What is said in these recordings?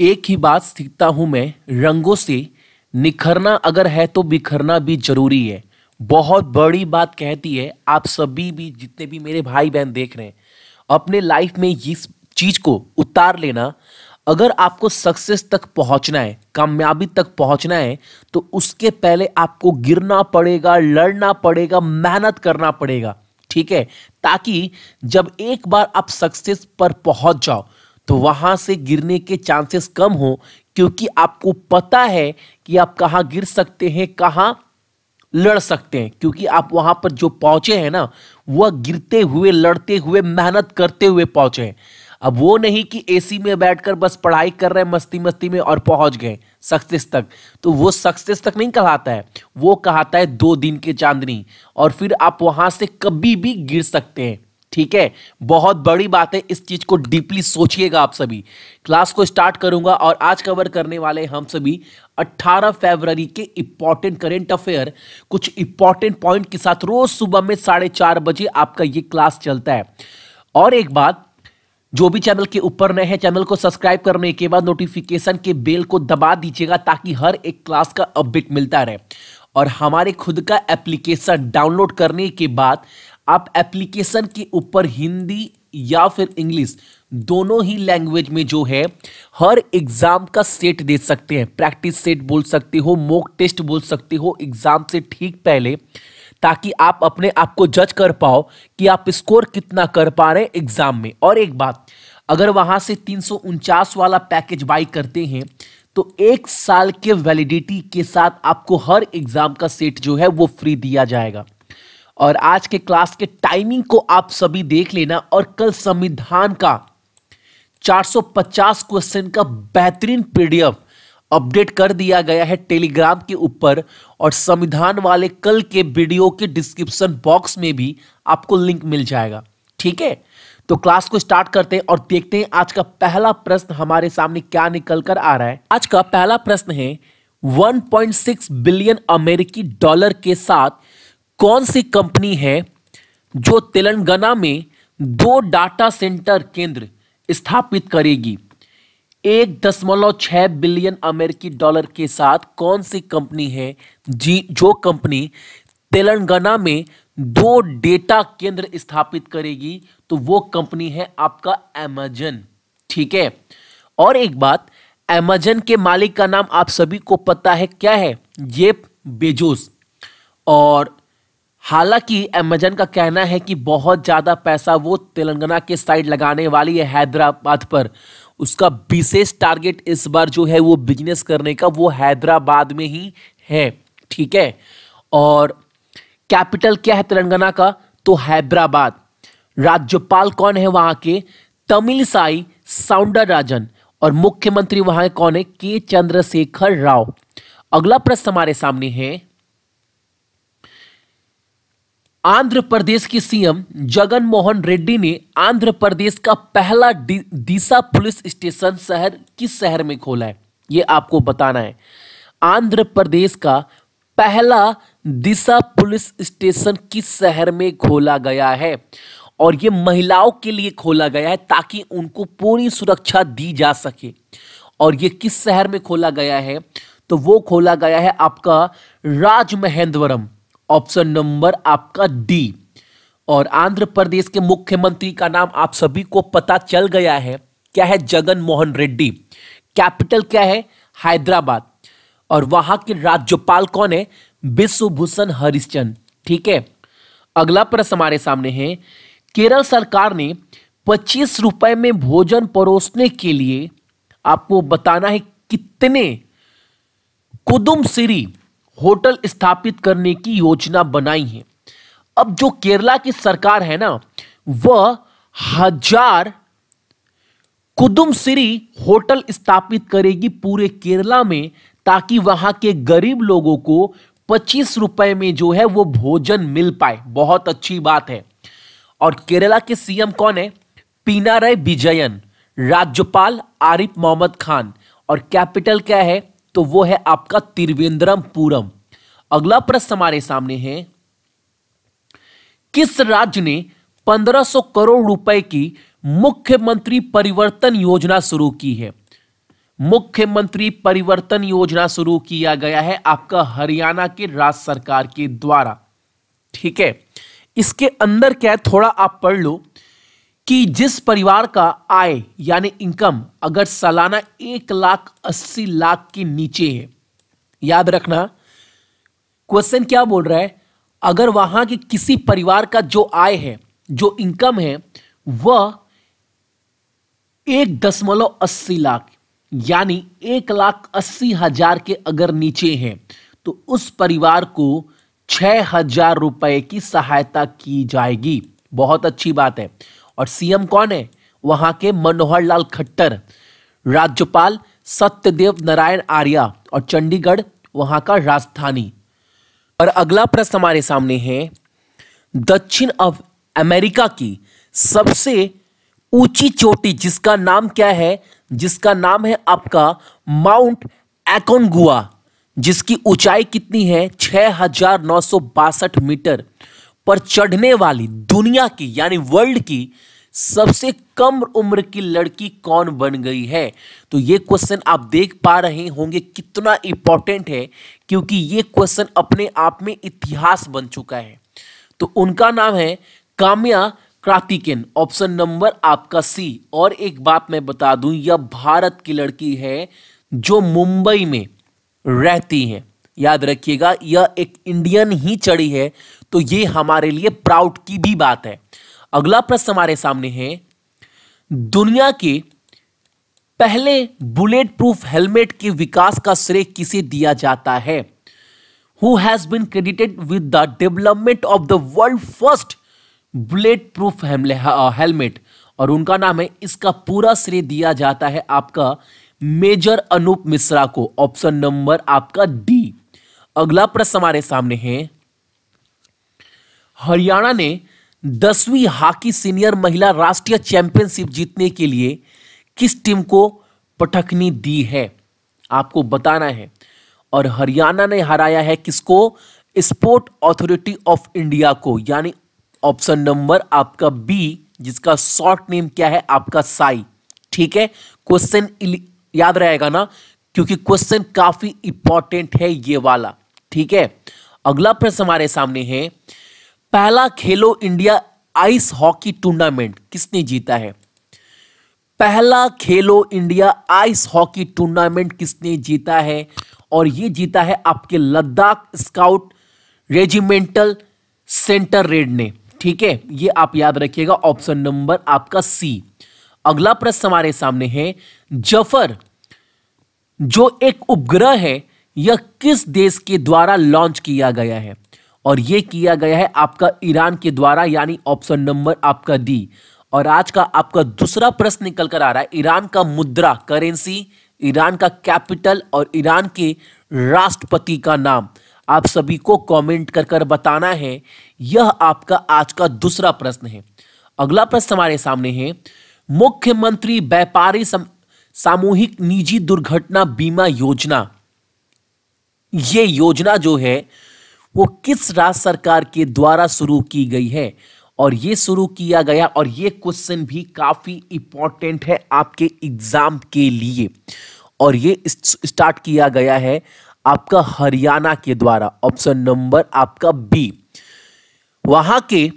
एक ही बात सीखता हूं मैं रंगों से निखरना अगर है तो बिखरना भी जरूरी है बहुत बड़ी बात कहती है आप सभी भी जितने भी मेरे भाई बहन देख रहे हैं अपने लाइफ में इस चीज़ को उतार लेना अगर आपको सक्सेस तक पहुंचना है कामयाबी तक पहुंचना है तो उसके पहले आपको गिरना पड़ेगा लड़ना पड़ेगा मेहनत करना पड़ेगा ठीक है ताकि जब एक बार आप सक्सेस पर पहुंच जाओ तो वहां से गिरने के चांसेस कम हो क्योंकि आपको पता है कि आप कहाँ गिर सकते हैं कहाँ लड़ सकते हैं क्योंकि आप वहां पर जो पहुंचे हैं ना वह गिरते हुए लड़ते हुए मेहनत करते हुए पहुंचे हैं अब वो नहीं कि एसी में बैठकर बस पढ़ाई कर रहे हैं मस्ती मस्ती में और पहुंच गए सक्सेस तक तो वो सक्सेस तक नहीं कहलाता है वो कहाता है दो दिन के चांदनी और फिर आप वहां से कभी भी गिर सकते हैं ठीक है बहुत बड़ी बात है इस चीज को डीपली सोचिएगा आप सभी क्लास को स्टार्ट करूंगा और आज कवर करने वाले हम सभी 18 फरवरी के इंपॉर्टेंट करेंट अफेयर कुछ इंपॉर्टेंट पॉइंट के साथ रोज सुबह में साढ़े चार बजे आपका ये क्लास चलता है और एक बात जो भी चैनल के ऊपर नए हैं चैनल को सब्सक्राइब करने के बाद नोटिफिकेशन के बेल को दबा दीजिएगा ताकि हर एक क्लास का अपडेट मिलता रहे और हमारे खुद का एप्लीकेशन डाउनलोड करने के बाद आप एप्लीकेशन के ऊपर हिंदी या फिर इंग्लिश दोनों ही लैंग्वेज में जो है हर एग्ज़ाम का सेट दे सकते हैं प्रैक्टिस सेट बोल सकते हो मॉक टेस्ट बोल सकते हो एग्ज़ाम से ठीक पहले ताकि आप अपने आप को जज कर पाओ कि आप स्कोर कितना कर पा रहे हैं एग्ज़ाम में और एक बात अगर वहाँ से तीन वाला पैकेज बाई करते हैं तो एक साल के वैलिडिटी के साथ आपको हर एग्ज़ाम का सेट जो है वो फ्री दिया जाएगा और आज के क्लास के टाइमिंग को आप सभी देख लेना और कल संविधान का 450 क्वेश्चन का बेहतरीन पीडीएफ अपडेट कर दिया गया है टेलीग्राम के ऊपर और संविधान वाले कल के वीडियो के डिस्क्रिप्शन बॉक्स में भी आपको लिंक मिल जाएगा ठीक है तो क्लास को स्टार्ट करते हैं और देखते हैं आज का पहला प्रश्न हमारे सामने क्या निकल कर आ रहा है आज का पहला प्रश्न है 1.6 बिलियन अमेरिकी डॉलर के साथ कौन सी कंपनी है जो तेलंगाना में दो डाटा सेंटर केंद्र स्थापित करेगी एक दशमलव छः बिलियन अमेरिकी डॉलर के साथ कौन सी कंपनी है जी जो कंपनी तेलंगाना में दो डेटा केंद्र स्थापित करेगी तो वो कंपनी है आपका एमेजन ठीक है और एक बात एमेजन के मालिक का नाम आप सभी को पता है क्या है ये बेजोस और हालांकि अमेजन का कहना है कि बहुत ज़्यादा पैसा वो तेलंगाना के साइड लगाने वाली है हैदराबाद पर उसका विशेष टारगेट इस बार जो है वो बिजनेस करने का वो हैदराबाद में ही है ठीक है और कैपिटल क्या है तेलंगाना का तो हैदराबाद राज्यपाल कौन है वहां के तमिल साई साउंडर राजन और मुख्यमंत्री वहां कौन है के चंद्रशेखर राव अगला प्रश्न हमारे सामने है आंध्र प्रदेश के सीएम जगन मोहन रेड्डी ने आंध्र प्रदेश का पहला दिशा पुलिस स्टेशन शहर किस शहर में खोला है ये आपको बताना है आंध्र प्रदेश का पहला दिशा पुलिस स्टेशन किस शहर में खोला गया है और ये महिलाओं के लिए खोला गया है ताकि उनको पूरी सुरक्षा दी जा सके और ये किस शहर में खोला गया है तो वो खोला गया है आपका राज महेंद्रवरम ऑप्शन नंबर आपका डी और आंध्र प्रदेश के मुख्यमंत्री का नाम आप सभी को पता चल गया है क्या है जगन मोहन रेड्डी कैपिटल क्या है हैदराबाद और वहां के राज्यपाल कौन है विश्वभूषण हरिश्चंद ठीक है अगला प्रश्न हमारे सामने है केरल सरकार ने पच्चीस रुपए में भोजन परोसने के लिए आपको बताना है कितने कुदुम सिरी होटल स्थापित करने की योजना बनाई है अब जो केरला की सरकार है ना वह हजार कुदुम सिरी होटल स्थापित करेगी पूरे केरला में ताकि वहां के गरीब लोगों को पच्चीस रुपए में जो है वो भोजन मिल पाए बहुत अच्छी बात है और केरला के सीएम कौन है पीनाराय विजयन राज्यपाल आरिफ मोहम्मद खान और कैपिटल क्या है तो वो है आपका त्रिवेंद्रम पूरम अगला प्रश्न हमारे सामने है किस राज्य ने 1500 करोड़ रुपए की मुख्यमंत्री परिवर्तन योजना शुरू की है मुख्यमंत्री परिवर्तन योजना शुरू किया गया है आपका हरियाणा के राज्य सरकार के द्वारा ठीक है इसके अंदर क्या है थोड़ा आप पढ़ लो कि जिस परिवार का आय यानी इनकम अगर सालाना एक लाख अस्सी लाख के नीचे है याद रखना क्वेश्चन क्या बोल रहा है अगर वहां के किसी परिवार का जो आय है जो इनकम है वह एक दशमलव अस्सी लाख यानी एक लाख अस्सी हजार के अगर नीचे है तो उस परिवार को छह हजार रुपए की सहायता की जाएगी बहुत अच्छी बात है और सीएम कौन है वहां के मनोहर लाल खट्टर राज्यपाल सत्यदेव नारायण आर्या और चंडीगढ़ वहां का राजधानी और अगला प्रश्न हमारे सामने है दक्षिण अमेरिका की सबसे ऊंची चोटी जिसका नाम क्या है जिसका नाम है आपका माउंट एकोनगुआ जिसकी ऊंचाई कितनी है छः हजार नौ सौ बासठ मीटर पर चढ़ने वाली दुनिया की यानी वर्ल्ड की सबसे कम उम्र की लड़की कौन बन गई है तो ये क्वेश्चन आप देख पा रहे होंगे कितना इम्पोर्टेंट है क्योंकि ये क्वेश्चन अपने आप में इतिहास बन चुका है तो उनका नाम है काम्या क्रातिकेन ऑप्शन नंबर आपका सी और एक बात मैं बता दूं यह भारत की लड़की है जो मुंबई में रहती हैं याद रखिएगा यह एक इंडियन ही चढ़ी है तो ये हमारे लिए प्राउड की भी बात है अगला प्रश्न हमारे सामने है दुनिया के पहले बुलेट प्रूफ हेलमेट के विकास का श्रेय किसे दिया जाता है who has been credited with the development of the world first bulletproof helmet और उनका नाम है इसका पूरा श्रेय दिया जाता है आपका मेजर अनूप मिश्रा को ऑप्शन नंबर आपका डी अगला प्रश्न हमारे सामने है हरियाणा ने दसवीं हॉकी सीनियर महिला राष्ट्रीय चैंपियनशिप जीतने के लिए किस टीम को पटखनी दी है आपको बताना है और हरियाणा ने हराया है किसको स्पोर्ट अथॉरिटी ऑफ इंडिया को यानी ऑप्शन नंबर आपका बी जिसका शॉर्ट नेम क्या है आपका साई ठीक है क्वेश्चन याद रहेगा ना क्योंकि क्वेश्चन काफी इंपॉर्टेंट है ये वाला ठीक है अगला प्रश्न हमारे सामने है पहला खेलो इंडिया आइस हॉकी टूर्नामेंट किसने जीता है पहला खेलो इंडिया आइस हॉकी टूर्नामेंट किसने जीता है और ये जीता है आपके लद्दाख स्काउट रेजिमेंटल सेंटर रेड ने ठीक है ये आप याद रखिएगा ऑप्शन नंबर आपका सी अगला प्रश्न हमारे सामने है जफर जो एक उपग्रह है यह किस देश के द्वारा लॉन्च किया गया है और यह किया गया है आपका ईरान के द्वारा यानी ऑप्शन नंबर आपका डी और आज का आपका दूसरा प्रश्न निकल कर आ रहा है ईरान का मुद्रा करेंसी ईरान का कैपिटल और ईरान के राष्ट्रपति का नाम आप सभी को कमेंट कर कर बताना है यह आपका आज का दूसरा प्रश्न है अगला प्रश्न हमारे सामने है मुख्यमंत्री व्यापारी सामूहिक निजी दुर्घटना बीमा योजना ये योजना जो है वो किस राज्य सरकार के द्वारा शुरू की गई है और ये शुरू किया गया और ये क्वेश्चन भी काफ़ी इंपॉर्टेंट है आपके एग्जाम के लिए और ये स्टार्ट किया गया है आपका हरियाणा के द्वारा ऑप्शन नंबर आपका बी वहां के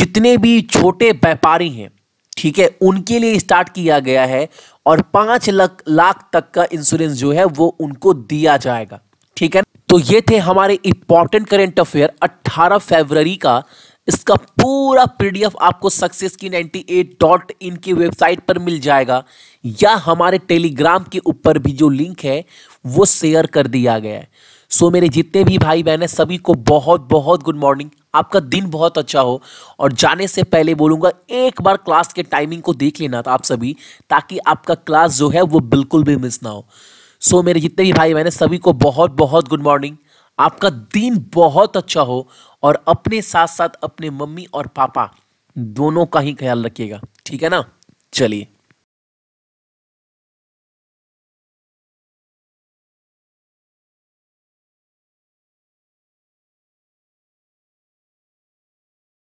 जितने भी छोटे व्यापारी हैं ठीक है उनके लिए स्टार्ट किया गया है और पांच लाख लाख तक का इंश्योरेंस जो है वो उनको दिया जाएगा ठीक है तो ये थे हमारे इंपॉर्टेंट करेंट अफेयर 18 फरवरी का इसका पूरा पीडीएफ आपको सक्सेस की नाइन्टी एट डॉट इन की वेबसाइट पर मिल जाएगा या हमारे टेलीग्राम के ऊपर भी जो लिंक है वो शेयर कर दिया गया है सो मेरे जितने भी भाई बहन है सभी को बहुत बहुत गुड मॉर्निंग आपका दिन बहुत अच्छा हो और जाने से पहले बोलूँगा एक बार क्लास के टाइमिंग को देख लेना था आप सभी ताकि आपका क्लास जो है वो बिल्कुल भी मिस ना हो सो मेरे जितने भी भाई बहन सभी को बहुत बहुत गुड मॉर्निंग आपका दिन बहुत अच्छा हो और अपने साथ साथ अपने मम्मी और पापा दोनों का ही ख्याल रखिएगा ठीक है ना चलिए